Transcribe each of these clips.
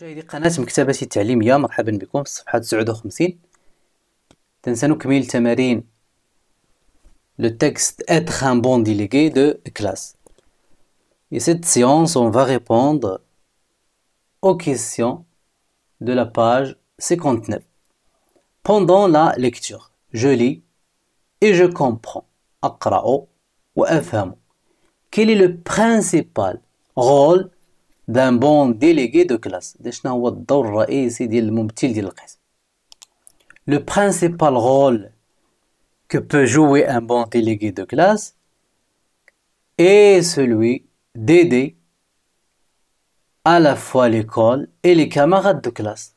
Je vous remercie de votre travail. Je vous remercie de votre vous remercie de votre travail. Je vous remercie de votre travail. Je vous remercie de Le texte Être un bon délégué de classe. Et cette séance, on va répondre aux questions de la page 59. Pendant la lecture, je lis et je comprends. Quel est le principal rôle دان بون ديليغي دو كلاس دي شنو هو الدور الرئيسي ديال الممثل ديال القسم لو برينسيبال رول كو بو جوي ان بون ديليغي دو كلاس اي سولوي ديدي à la fois l'école et les camarades de classe.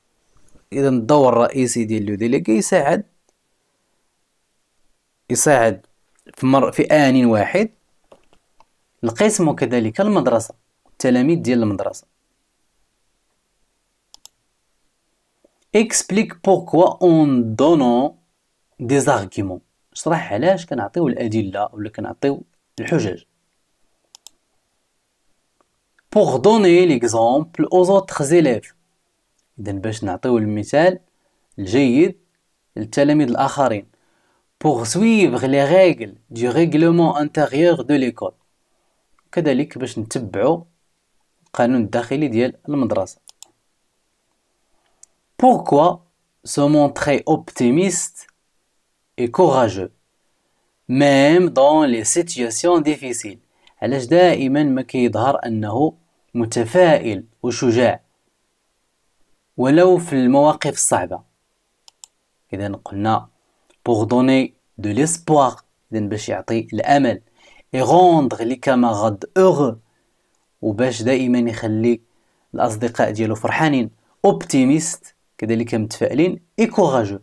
إذا الدور الرئيسي ديال لو ديليغي يساعد يساعد في مر في آن واحد القسم وكذلك المدرسة التلاميذ ديال المدرسه اكسبليك بوركوا اون دونو دي زارغيمون اشرح علاش كنعطيو الادله ولا كنعطيو الحجج pour donner l'exemple aux autres élèves اذا باش نعطيو المثال الجيد للتلاميذ الاخرين pour suivre les règles du règlement intérieur de l'école كذلك باش نتبعو القانون الداخلي ديال المدرسة Pourquoi se montrer optimiste et courageux même dans les situations difficiles علاش دائما ما كيظهر انه متفائل وشجاع ولو في المواقف الصعبة اذا قلنا pour donner de l'espoir اذا باش يعطي الامل et rendre les camarades heureux وباش دائما يخلي الاصدقاء ديالو فرحانين اوبتيميست كذلك متفائلين اي كوراجو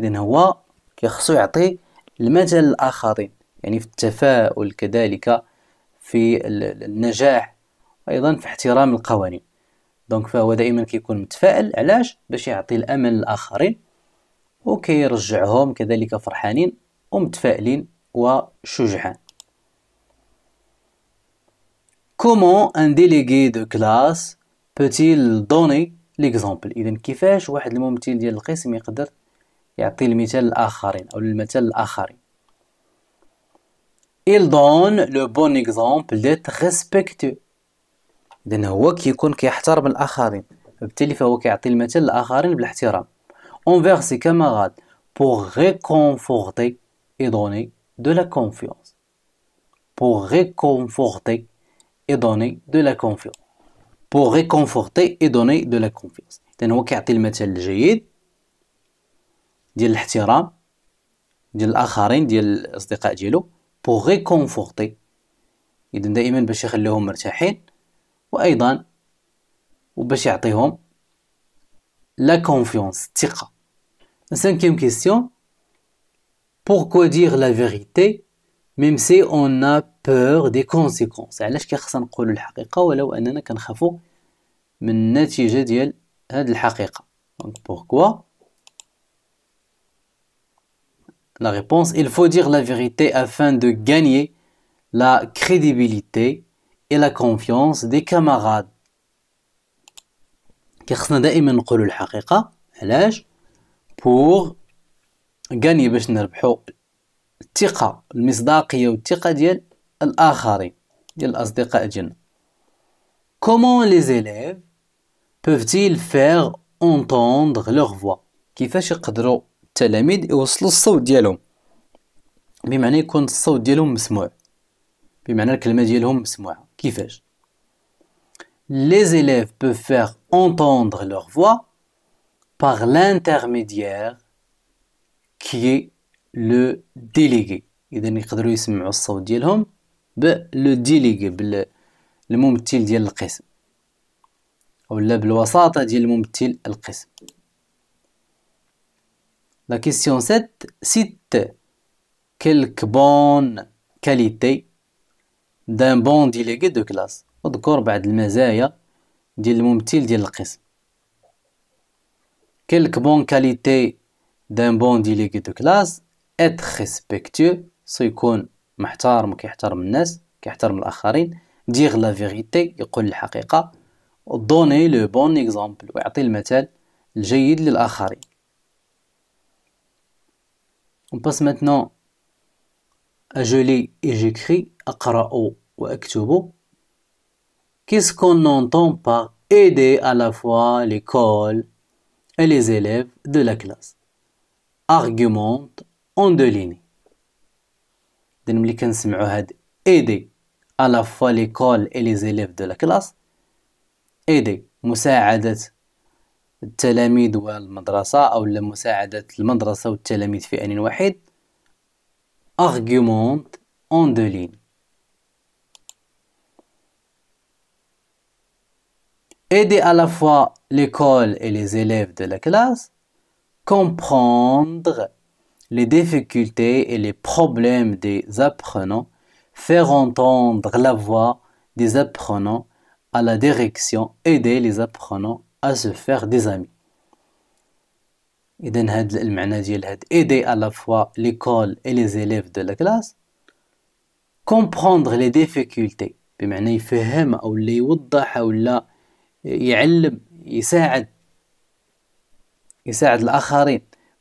اذا هو كيخصو يعطي المثل للاخرين يعني في التفاؤل كذلك في النجاح ايضا في احترام القوانين دونك فهو دائما كيكون متفائل علاش باش يعطي الامل للاخرين وكيرجعهم كذلك فرحانين ومتفائلين وشجعان Comment un délégué de classe peut-il donner l'exemple إذا كيفاش واحد الممثل ديال القسم يقدر يعطي المثال للآخرين أو المثل للآخرين Il donne le bon exemple d'être respectueux إذا هو كيكون كيحترم الآخرين بالتالي فهو كيعطي المثل للآخرين بالاحترام envers ses camarades pour réconforter et donner de la confiance pour réconforter et donner de la confiance. Pour réconforter et donner de la confiance. Donc, on a le de l'ahtiram, de l'akharin, de l'asdiqa pour réconforter. Et donc, toujours pour qu'ils soient mertachés, ou Et ou pour donner confiance, la confiance, La cinquième question, pourquoi dire la vérité, même si on a peur des conséquences علاش كيخصنا نقولوا الحقيقه ولو اننا كنخافوا من النتيجه ديال هذه الحقيقه دونك pourquoi لا ريبونس il faut dire la vérité afin de gagner la crédibilité et la confiance des camarades كيخصنا دائما نقولوا الحقيقه علاش pour gagner باش نربحوا الثقه المصداقيه والثقه ديال الآخرين ديال الأصدقاء ديالنا كومون لي زيليف بوفتيل peuvent-ils faire لوغ فوا كيفاش يقدروا التلاميذ يوصلوا الصوت ديالهم بمعنى يكون الصوت ديالهم مسموع بمعنى الكلمه ديالهم مسموعه كيفاش لي زيليف بوف faire entendre لوغ فوا par لانترميديير كي لو ديليغي إذا يقدروا يسمعوا الصوت ديالهم بلو ديليغ بالممثل ديال القسم او لا بالوساطه ديال الممثل القسم لا كيسيون 7 سيت كلك بون كاليتي دان بون ديليغ دو كلاس اذكر بعض المزايا ديال الممثل ديال القسم كلك بون كاليتي دان بون ديليغ دو كلاس ات ريسبكتو سيكون محترم كيحترم الناس كيحترم الاخرين دير لا فيغيتي يقول الحقيقه دوني لو بون اكزامبل ويعطي المثال الجيد للاخرين On passe maintenant à je lis et j'écris, أقرأ وأكتب. Qu'est-ce qu'on entend par aider à la fois l'école et les élèves de la classe Argumente en deux lignes. دين ملي كنسمعو هاد ايدي على فوا ليكول اي لي زيليف دو لا كلاس ايدي مساعدة التلاميذ والمدرسة أو مساعدة المدرسة والتلاميذ في آن واحد ارغيومونت اون دو لين ايدي على فوا fois l'école et les élèves de la comprendre les difficultés et les problèmes des apprenants, faire entendre la voix des apprenants à la direction, aider les apprenants à se faire des amis. إذن هاد المعنى aider à la fois l'école et les élèves de la classe comprendre les difficultés بمعنى يفهم أو اللي يوضح أو لا يعلم يساعد يساعد الآخرين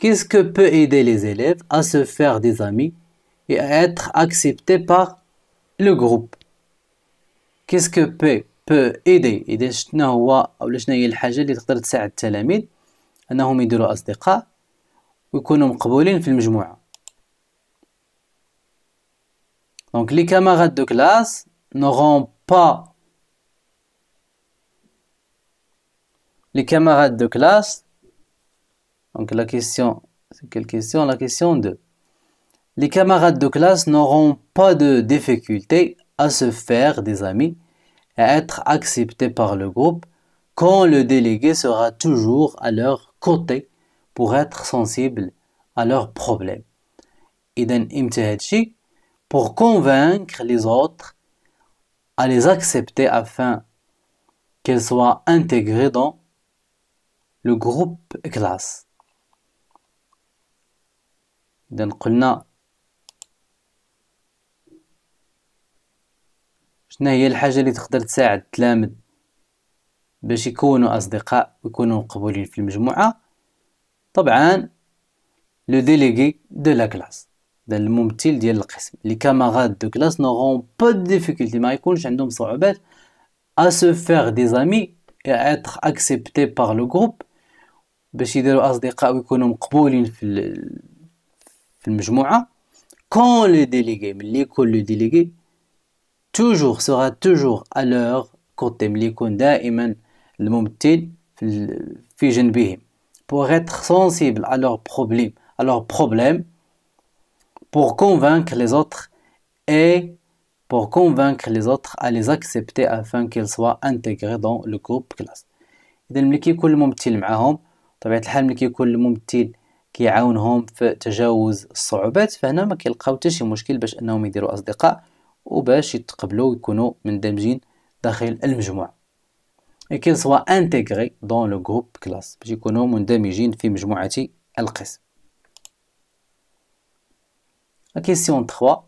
Qu'est-ce que peut aider les élèves à se faire des amis et à être acceptés par le groupe Qu'est-ce que peut, peut aider Donc les camarades de classe n'auront pas les camarades de classe donc la question, c'est quelle question La question 2. Les camarades de classe n'auront pas de difficulté à se faire des amis et à être acceptés par le groupe quand le délégué sera toujours à leur côté pour être sensible à leurs problèmes. Pour convaincre les autres à les accepter afin qu'elles soient intégrées dans le groupe classe. إذا قلنا شنو هي الحاجة اللي تقدر تساعد التلامذ باش يكونوا أصدقاء ويكونوا مقبولين في المجموعة طبعا لو ديليغي دو لا كلاس ده الممثل ديال القسم لي كاماراد دو كلاس نورون با دو ديفيكولتي ما يكونش عندهم صعوبات ا سو فيغ دي زامي اتر اكسبتي بار لو جروب باش يديروا اصدقاء ويكونوا مقبولين في le المجموعة quand le délégué l'école le délégué toujours sera toujours à l'heure quand يكون le الممثل في جنبهم pour être sensible à leurs problèmes à leurs problèmes pour convaincre les autres et pour convaincre les autres à les accepter afin qu'ils soient intégrés dans le groupe classe. إذا ملي كيكون الممثل معاهم طبيعة الحال ملي كيكون الممثل كيعاونهم في تجاوز الصعوبات فهنا ما كيلقاو حتى شي مشكل باش انهم يديروا اصدقاء وباش يتقبلوا ويكونوا مندمجين داخل المجموعه كيل سوا انتغري دون لو جروب كلاس باش يكونوا مندمجين في مجموعه القسم La question 3.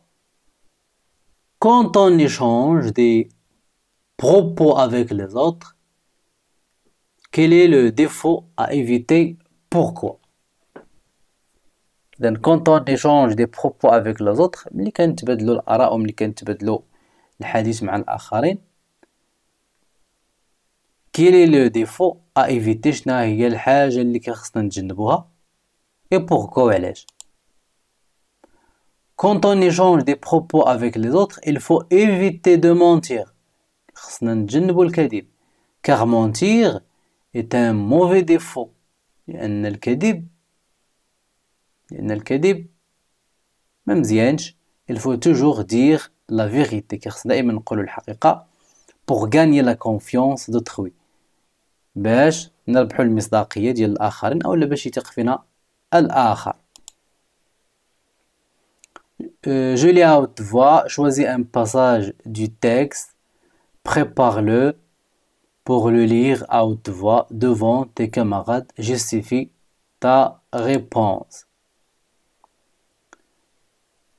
Quand on échange des propos avec les autres, quel est le défaut à éviter Pourquoi Donc, quand on échange des propos avec les autres, qu'est-ce qui change avec l'autre ou qu'est-ce qui change avec l'autre Quel est le défaut à éviter ce qu'il y a de la même chose que ce qu'on a Et pourquoi Quand on échange des propos avec les autres, il faut éviter de mentir. On a dit Car mentir est un mauvais défaut. Parce que le il faut toujours dire la vérité pour gagner la confiance d'autrui. Je lis à haute voix, choisis un passage du texte, prépare-le pour le lire à haute voix devant tes camarades, justifie ta réponse.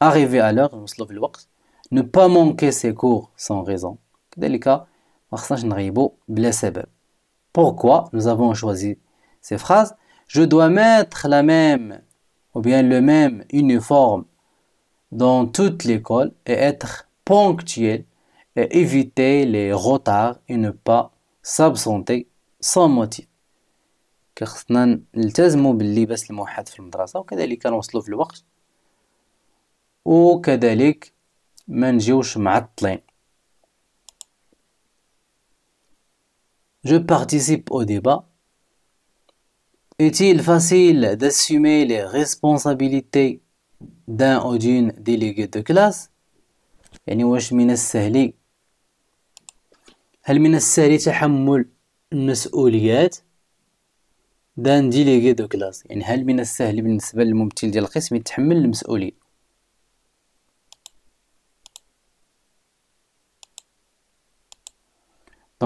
arriver à l'heure, ne pas manquer ses cours sans raison. Pourquoi nous avons choisi ces phrases Je dois mettre la même ou bien le même uniforme dans toute l'école et être ponctuel et éviter les retards et ne pas s'absenter sans motif. وكذلك ما نجيوش معطلين Je participe au débat. Est-il facile d'assumer les responsabilités d'un ou d'une دو de classe يعني واش من السهل هل من السهل تحمل المسؤوليات دان ديليغي دو كلاس يعني هل من السهل بالنسبه للممثل ديال القسم يتحمل المسؤوليه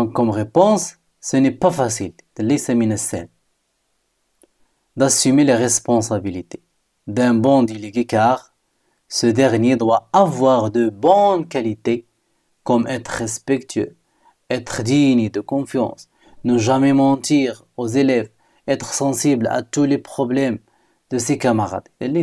comme réponse, ce n'est pas facile, de d'assumer les responsabilités d'un bon délégué car ce dernier doit avoir de bonnes qualités comme être respectueux, être digne de confiance, ne jamais mentir aux élèves, être sensible à tous les problèmes de ses camarades. et les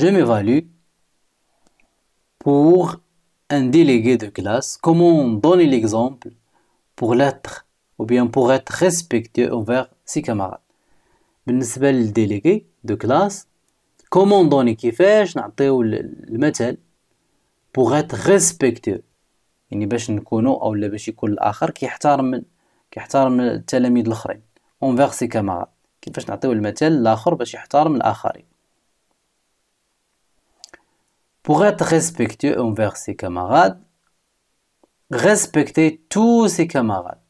Je m'évalue pour un délégué de classe. Comment donner l'exemple pour l'être ou bien pour être respectueux envers ses camarades بالنسبة للديليغي دو كلاس كوموندوني كيفاش نعطيو المثل بوغ ات ريسبكتيو يعني باش نكونو اولا باش يكون الاخر كيحترم كيحترم التلاميذ الاخرين اونفيرسي سي كيفاش نعطيو المثل الاخر باش يحترم الاخرين Pour être respectueux envers ses camarades, respectez tous ses camarades.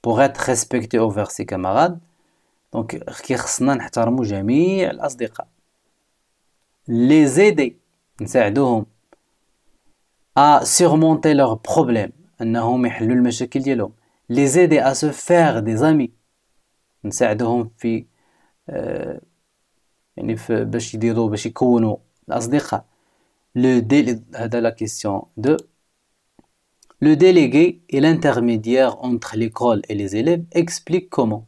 Pour être respectueux envers ses camarades, donc, les aider à surmonter leurs problèmes les aider à se faire des amis les aider à se faire des amis le la question 2 le délégué et l'intermédiaire entre l'école et les élèves explique comment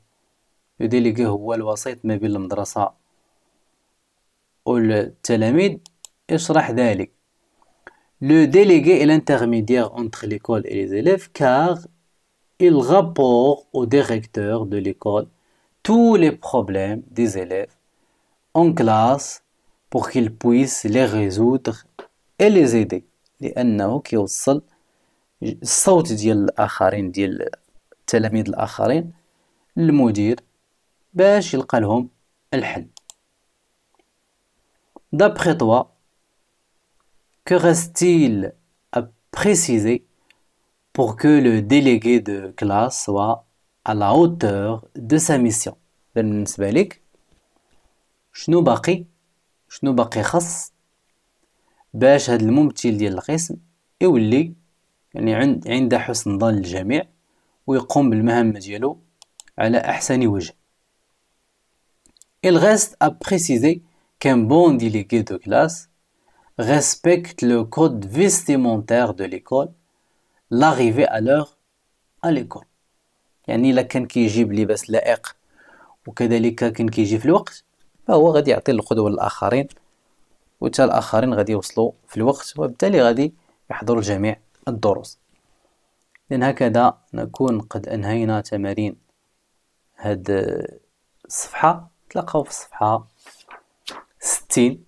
le délégué le délégué est l'intermédiaire entre l'école et les élèves car il rapporte au directeur de l'école tous les problèmes des élèves en classe pour qu'ils puissent les résoudre et les aider لأنه كيوصل الصوت ديال الآخرين ديال التلاميذ الآخرين للمدير باش يلقى لهم الحل D'après toi, que reste-t-il à préciser pour que le délégué de classe soit à la hauteur de sa mission بالنسبة لك شنو باقي شنو باقي خاص باش هاد الممثل ديال القسم يولي يعني عند عند حسن ظن الجميع ويقوم بالمهمة ديالو على أحسن وجه Il reste à préciser qu'un bon délégué de classe respecte le code vestimentaire de l'école l'arrivée à l'heure à l'école يعني إلا كان كيجيب لباس لائق وكذلك كان كيجي في الوقت فهو غادي يعطي القدوة للآخرين وتا الآخرين غادي يوصلوا في الوقت وبالتالي غادي يحضروا جميع الدروس لان هكذا نكون قد أنهينا تمارين هاد الصفحة تلقاو في الصفحة ستين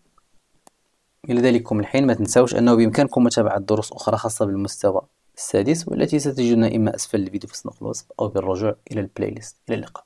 إلى ذلكم الحين ما تنساوش أنه بإمكانكم متابعة دروس أخرى خاصة بالمستوى السادس والتي ستجدونها إما أسفل الفيديو في صندوق الوصف أو بالرجوع إلى البلاي ليست إلى اللقاء